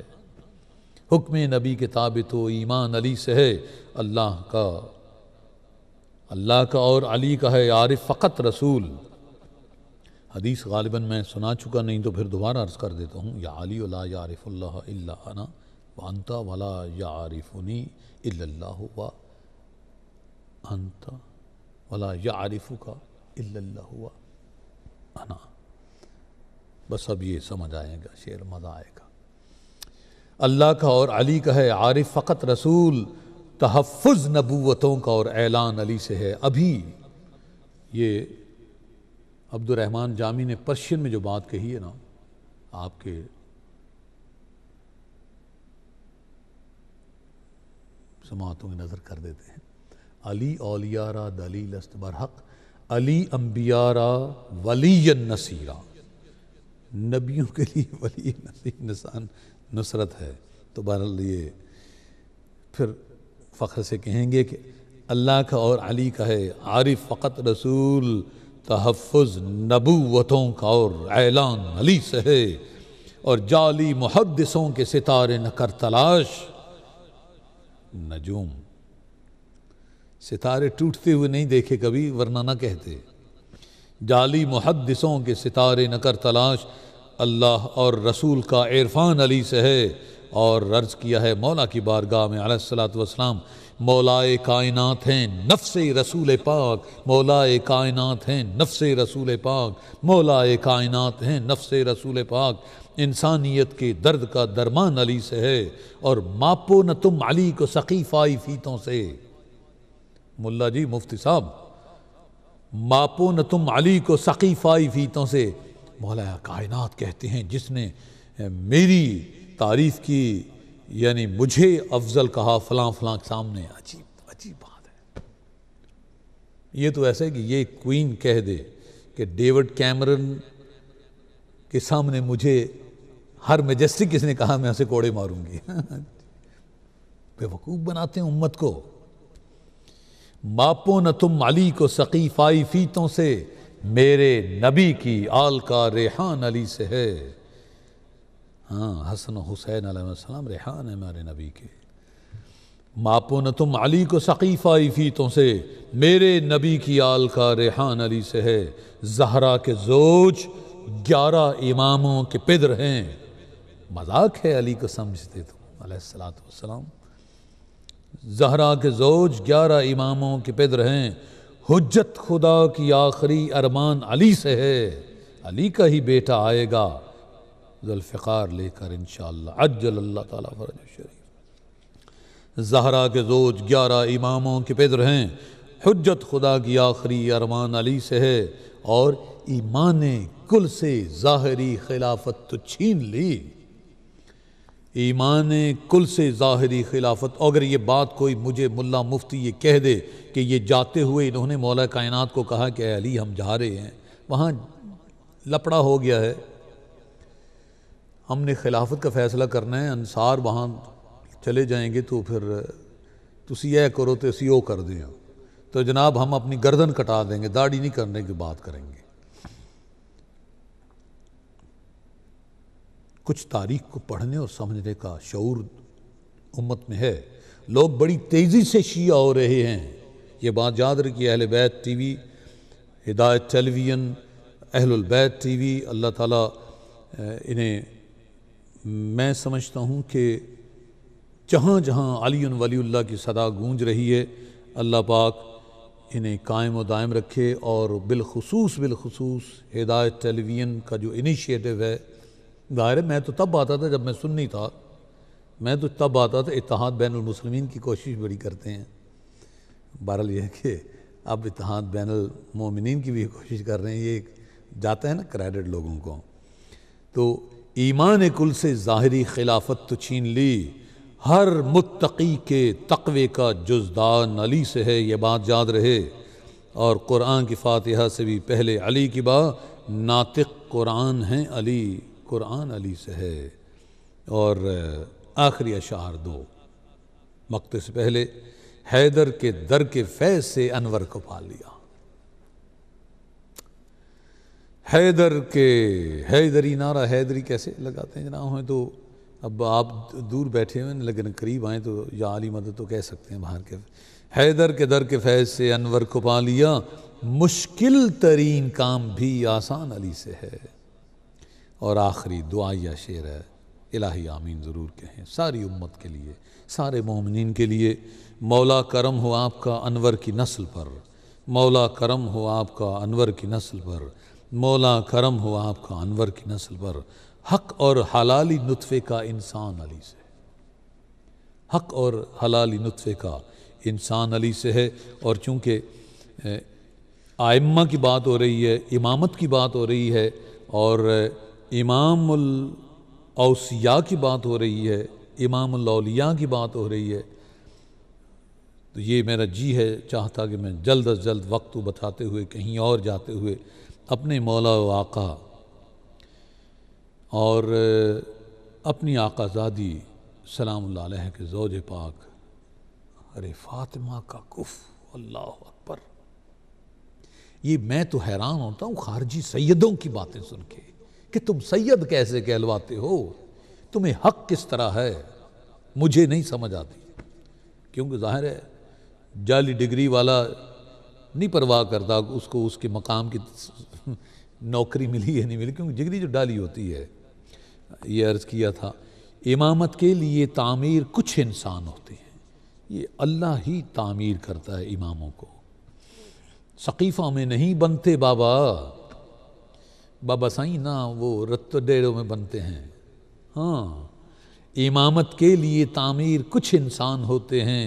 हुक्म नबी के ताब तो ईमान अली से है अल्लाह का अल्लाह का और अली का है आरिफ फ़कत रसूल हदीस गालिबा मैं सुना चुका नहीं तो फिर दोबारा अर्ज़ कर देता हूँ या अली ला या आरिफ़ल्ला वानता वाला या आरिफ़नी इल्ला हुआ अनता वाला या आरिफ़ू का हुआ अना बस अब ये समझ आएगा शेर मज़ा आएगा अल्लाह का और अली का है आरिफ फ़कत रसूल तहफ़ नबूतों का और ऐलान अली से है अभी ये अब्दुलरहमान जामी ने पर्शियन में जो बात कही है ना आपके समातों में नज़र कर देते हैं अली ओलियारा दलील अस्त बरहक अली अम्बियारा वली नसीरा नबियों के लिए वली नसी नसान नुसरत है तो बहरहाल ये फिर फ़ख्र से कहेंगे कि अल्लाह का और अली का है आरिफ फ़कत रसूल तहफ़ नबूवतों का और ऐलान अली से है और जाली मुहदसों के सितारे न कर तलाश नजूम सितारे टूटते हुए नहीं देखे कभी वरना ना कहते जाली मुहदसों के सितारे न कर तलाश अल्लाह और रसूल का इरफान अली से है और अर्ज़ किया है मौला की बारगाह में सलाम मौलाए कायनात हैं नफ्स रसूल पाक मौलाए कायनात हैं नफ्स रसूल पाक मौलाए कायनात हैं नफ्स रसूल पाक इंसानियत के दर्द का दरमान अली से है और मापो न तुम अली को सकीफ़ाई फीतों से मुल्ला जी मुफ्ती साहब मापो न तुम अली को सकीफ़ाई फीतों से मौला कायनात कहते हैं जिसने मेरी तारीफ़ की यानी मुझे अफजल कहा फलां फलां के सामने अजीब अजीब बात है ये तो ऐसा है कि ये क्वीन कह दे कि डेविड कैमरन के सामने मुझे हर मेजेस्टिक किसने कहा मैं उसे कोड़े मारूंगी बेवकूफ़ बनाते हैं उम्मत को मापो न तुम अली को सकीफ़ाई फीतों से मेरे नबी की आल का रेहान अली से है हाँ हसन हुसैन आलम रेहान है मेरे नबी के मापो न तुम अली को सकीफ़ा इफ़ीतों से मेरे नबी की आल का रेहान अली से है जहरा के जोज ग्यारह इमामों के पिदर हैं मजाक है अली को समझते तुम सलाम जहरा के जोज ग्यारह इमामों के पिदर हैं हजत खुदा की आखिरी अरमान अली से है अली का ही बेटा आएगा जुल्फ़ार लेकर इन शज्जल्ला शरीफ जहरा के जोज ग्यारह इमामों के पेदर हैं हजत खुदा की आखिरी अरमान अली से है और ईमान कुल से ज़ाहरी खिलाफत तो छीन ली ईमान कुल से ज़ाहरी खिलाफत अगर ये बात कोई मुझे मुल्ला मुफ्ती ये कह दे कि ये जाते हुए इन्होंने मौला कायनात को कहा कि अली हम जा रहे हैं वहाँ लपड़ा हो गया है हमने खिलाफत का फ़ैसला करना है अनसार वहाँ चले जाएंगे तो फिर तुम यह करो तो सी ओ कर दें तो जनाब हम अपनी गर्दन कटा देंगे दाढ़ी नहीं करने की बात करेंगे कुछ तारीख को पढ़ने और समझने का शौर उम्मत में है लोग बड़ी तेज़ी से शिया हो रहे हैं ये बात याद रखिए अहल बैत टी वी हिदायत टेलीविज़न अहलबैत टी वी अल्लाह ताली इन्हें मैं समझता हूँ कि जहाँ जहाँ अली वलील्ला की सदा गूंज रही है अल्लाह पाक इन्हें कायम व दायम रखे और बिलखसूस बिलखसूस हिदायत टेलीविज़न का जो इनिशिएटिव है दायरे मैं तो तब आता था जब मैं सुन्नी था मैं तो तब आता था इतिहाद बैन मुसलमिन की कोशिश बड़ी करते हैं बहरहाल यह कि अब इतिहाद बैन मोमिन की भी कोशिश कर रहे हैं ये जाता है ना क्रेडिट लोगों को तो ईमान कुल से ज़ाहरी खिलाफत तो छीन ली हर मुतकी के तकवे का जुजदान अली से है यह बात याद रहे और कुरान की फातिहा से भी पहले अली की बा नातिक कुरान हैं अली कुरान अली से है और आखिरी अशार दो वक्त से पहले हैदर के दर के फैज से अनवर को पा लिया हैदर के हैदरी नारा हैदरी कैसे लगाते हैं जना हुए तो अब आप दूर बैठे हुए लेकिन करीब आए तो या अली मदद तो कह सकते हैं बाहर के हैदर के दर के फैज से अनवर को पा लिया मुश्किल तरीन काम भी आसान अली से है और आखिरी दुआ या शेर है इलाही आमीन ज़रूर कहें सारी उम्मत के लिए सारे मोमिन के लिए मौला करम हो आपका अनवर की नस्ल पर मौला करम हो आपका अनवर की नस्ल पर मौला करम हो आपका अनवर की नस्ल पर हक और हलाली नुतफ़े का इंसान अली से हक और हलाली नुतफ़े का इंसान अली से है और चूँकि आयम्मा की बात हो रही है इमामत की बात हो रही है और इमाम औसिया की बात हो रही है अलौलिया की बात हो रही है तो ये मेरा जी है चाहता कि मैं जल्द अज जल्द वक्त बताते हुए कहीं और जाते हुए अपने मौला आका और अपनी आकाजादी सलाम के जोज पाक अरे फातिमा का कुफ अल्लाह अकबर ये मैं तो हैरान होता हूँ खारजी सैदों की बातें सुन के कि तुम सैयद कैसे कहलवाते हो तुम्हें हक किस तरह है मुझे नहीं समझ आती क्योंकि जाहिर है जाली डिग्री वाला नहीं परवाह करता उसको उसके मकाम की नौकरी मिली या नहीं मिली क्योंकि डिग्री जो डाली होती है ये अर्ज़ किया था इमामत के लिए तामीर कुछ इंसान होते हैं ये अल्लाह ही तामीर करता है इमामों को सकीफ़ा में नहीं बनते बाबा बाबा साई ना वो रत्त डेरों में बनते हैं हाँ इमामत के लिए तामीर कुछ इंसान होते हैं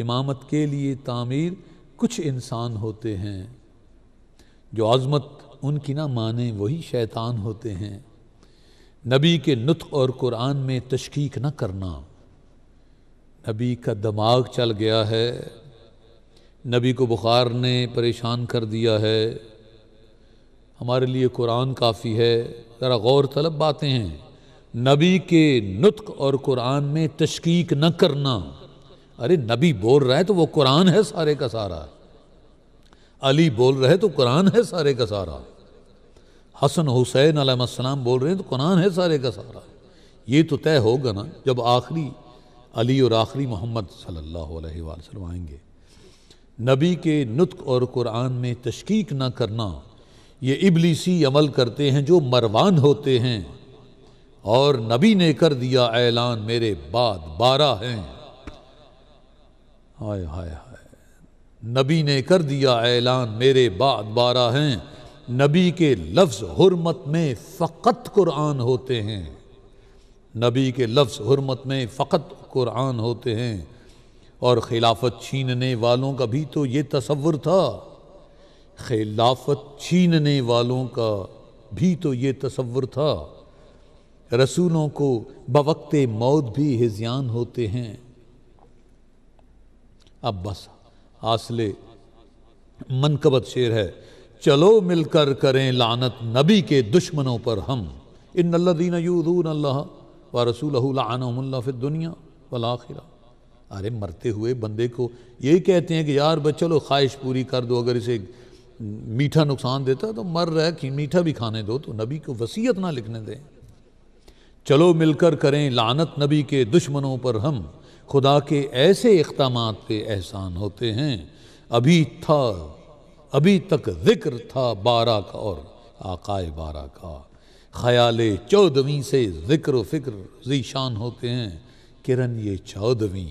इमामत के लिए तामीर कुछ इंसान होते हैं जो आज़मत उनकी ना माने वही शैतान होते हैं नबी के नुत्क और कुरान में तशकीक ना करना नबी का दिमाग चल गया है नबी को बुखार ने परेशान कर दिया है हमारे लिए कुरान काफ़ी है ज़रा गौर तलब बातें हैं नबी के नुतक और कुरान में तशकीक न करना अरे नबी बोल रहा है तो वो कुरान है सारे का सारा अली बोल रहे तो कुरान है सारे का सारा हसन हुसैन आलम बोल रहे हैं तो कुरान है सारे का सारा ये तो तय होगा ना जब आखिरी अली और आखिरी मोहम्मद सल्लल्लाहु अलैहि आएंगे नबी के नुतक और कुरान में तशकीक ना करना ये इबलीसी अमल करते हैं जो मरवान होते हैं और नबी ने कर दिया ऐलान मेरे बाद बारह हैं हाय हाय हाय नबी ने कर दिया ऐलान मेरे बाद बारह हैं नबी के लफ्ज़ हरमत में फ़कत कुरान होते हैं नबी के लफ्ज़ हरमत में फ़कत कुरान होते हैं और खिलाफत छीनने वालों का भी तो ये तस्वुर था खिलाफत छीनने वालों का भी तो ये तस्वुर था रसूलों को बवक्त मौत भी हिजियान होते हैं अब बस आसले मनकबत शेर है चलो मिलकर करें लानत नबी के दुश्मनों पर हम इन अल्लादीन यूदून अल्लाह व रसूल लानफ़ दुनिया वलाखिरा अरे मरते हुए बंदे को यही कहते हैं कि यार बस चलो ख्वाहिश पूरी कर दो अगर इसे मीठा नुकसान देता तो मर रहा है कि मीठा भी खाने दो तो नबी को वसीयत ना लिखने दें चलो मिलकर करें लानत नबी के दुश्मनों पर हम खुदा के ऐसे इकदाम पे एहसान होते हैं अभी था अभी तक जिक्र था बारह का और आकाए बारा का ख्याल चौदहवीं से जिक्र फिक्र जीशान होते हैं किरण ये चौदहवीं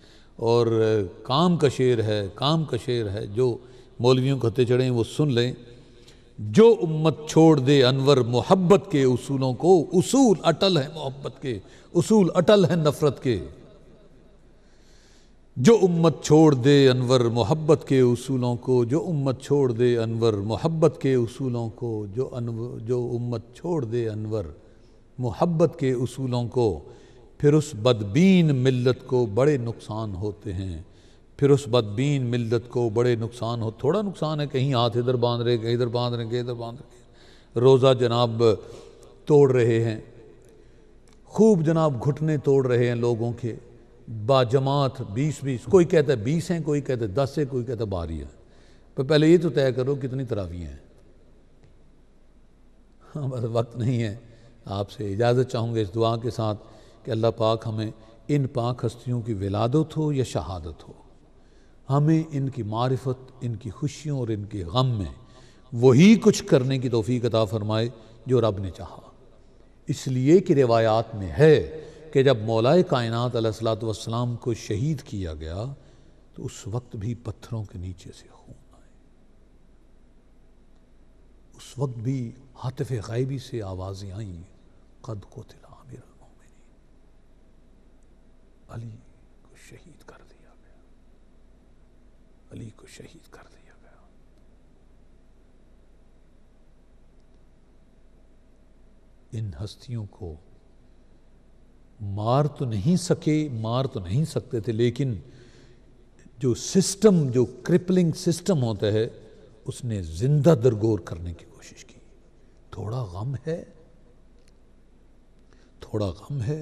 और काम का शेर है काम का शेर है जो मौलवियों को हते चढ़े वो सुन लें जो उम्मत छोड़ दे अनवर मोहब्बत के उसूलों को उसूल अटल है मोहब्बत के उसूल अटल है नफ़रत के जो उम्मत छोड़ दे अनवर मोहब्बत के उसूलों को जो उम्मत छोड़ दे अनवर मोहब्बत के उसूलों को जो अनवर जो उम्मत छोड़ दे अनवर मोहब्बत के उसूलों को फिर उस बदबीन मिल्लत को बड़े नुकसान होते हैं फिर उस बदबीन मिलत को बड़े नुकसान हो थोड़ा नुकसान है कहीं हाथ इधर बांध रहे कहीं इधर बांध रहे कहीं इधर बांध रहे रोज़ा जनाब तोड़ रहे हैं खूब जनाब घुटने तोड़ रहे हैं लोगों के बाजमात बीस बीस कोई कहता है बीस हैं कोई कहता है दस है कोई कहता है बारह है पर पहले ये तो तय करो कितनी तरावियाँ हैं हाँ बस वक्त नहीं है आपसे इजाज़त चाहूँगा इस दुआ के साथ कि अल्लाह पाक हमें इन पाक हस्तियों की विलादत हो या शहादत हो हमें इनकी मारफत इनकी खुशियों और इनके गम में वही कुछ करने की तोफ़ी अता फ़रमाए जो रब ने चाहा इसलिए कि रिवायात में है कि जब मौलाए कायनात सलाम को शहीद किया गया तो उस वक्त भी पत्थरों के नीचे से खून आए उस वक्त भी हातफ गैबी से आवाज़ें आईं कद कोते अली को शहीद कर दिया गया अली को शहीद कर दिया गया इन हस्तियों को मार तो नहीं सके मार तो नहीं सकते थे लेकिन जो सिस्टम जो क्रिपलिंग सिस्टम होता है उसने जिंदा दरगोर करने की कोशिश की थोड़ा गम है थोड़ा गम है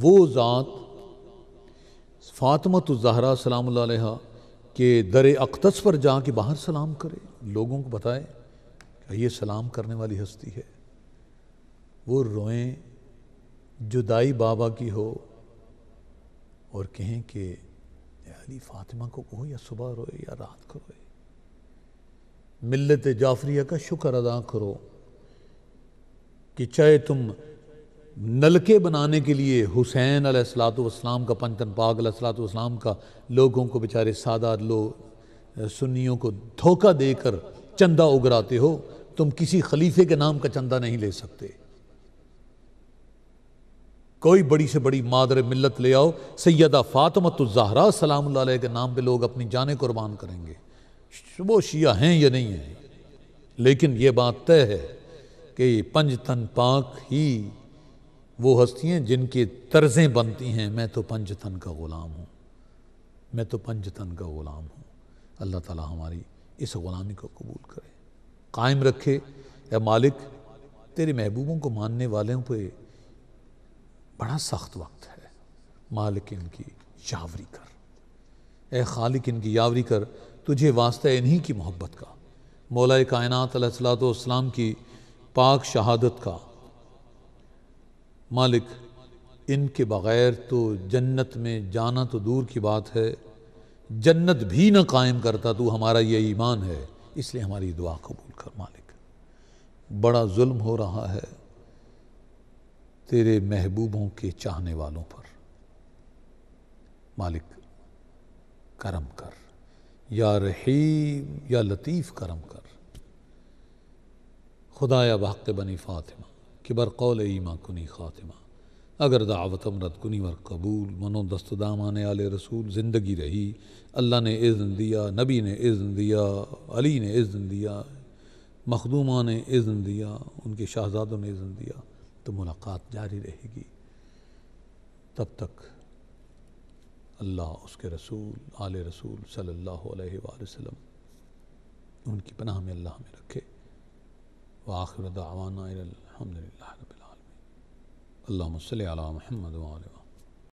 वो ज़ात फ़ातमत ज़हरा सलाम के दर अक्तस पर जा के बाहर सलाम करे लोगों को बताए ये सलाम करने वाली हस्ती है वो रोएं जुदाई बाबा की हो और कहें कि अली फातिमा को कहो या सुबह रोए या रात को रोए मिलत जाफरिया का शुक्र अदा करो कि चाहे तुम नलके बनाने के लिए हुसैन अलैहिस्सलाम का पंचन पाक अलैहिस्सलाम का लोगों को बेचारे सादा लो सुन्नियों को धोखा देकर चंदा उगराते हो तुम किसी खलीफे के नाम का चंदा नहीं ले सकते कोई बड़ी से बड़ी मादर मिलत ले आओ सैदा फ़ातमत ज़हरा सलाम के नाम पे लोग अपनी जानें कुर्बान करेंगे वो शिया हैं या नहीं हैं लेकिन ये बात तय है कि पंजतन पाक ही वो हस्तियाँ जिनकी तर्ज़ें बनती हैं मैं तो पंचतन का ग़ुलाम हूँ मैं तो पंचतन का ग़ुलाम हूँ अल्लाह ताला हमारी इस ग़ुलामी को कबूल करे कायम रखे या मालिक तेरे महबूबों को मानने वालों पर बड़ा सख्त वक्त है मालिक इनकी यावरी कर ए खालिक इनकी यावरी कर तुझे वास्ता इन्हीं की मोहब्बत का मौलाए कायनत सलात की पाक शहादत का मालिक इनके बग़ैर तो जन्नत में जाना तो दूर की बात है जन्नत भी ना कायम करता तो हमारा ये ईमान है इसलिए हमारी दुआ कबूल कर मालिक बड़ा जुल्म हो रहा है तेरे महबूबों के चाहने वालों पर मालिक करम कर या रहीम या लतीफ़ करम कर खुदा या वाक़ बनी फ़ातिमा कि बर बरकौल ईमा कुनी ख़ातिमा अगर दावतम रदकनी वर कबूल मनो दस्तदाम आने आल रसूल ज़िंदगी रही अल्लाह ने इज़्न दिया नबी ने इज़्न दिया अली ने इज़्न दिया मखदूमा ने इज़्न दिया उनके शहजादों ने इज़्न दिया तो मुलाकात जारी रहेगी तब तक अल्लाह उसके रसूल आल रसूल सल्लल्लाहु अलैहि वसल्लम उनकी पनाह में अल्लाह में रखे وآخر دعوانا إلى الحمد لله رب العالمين اللهم صل على محمد وآل محمد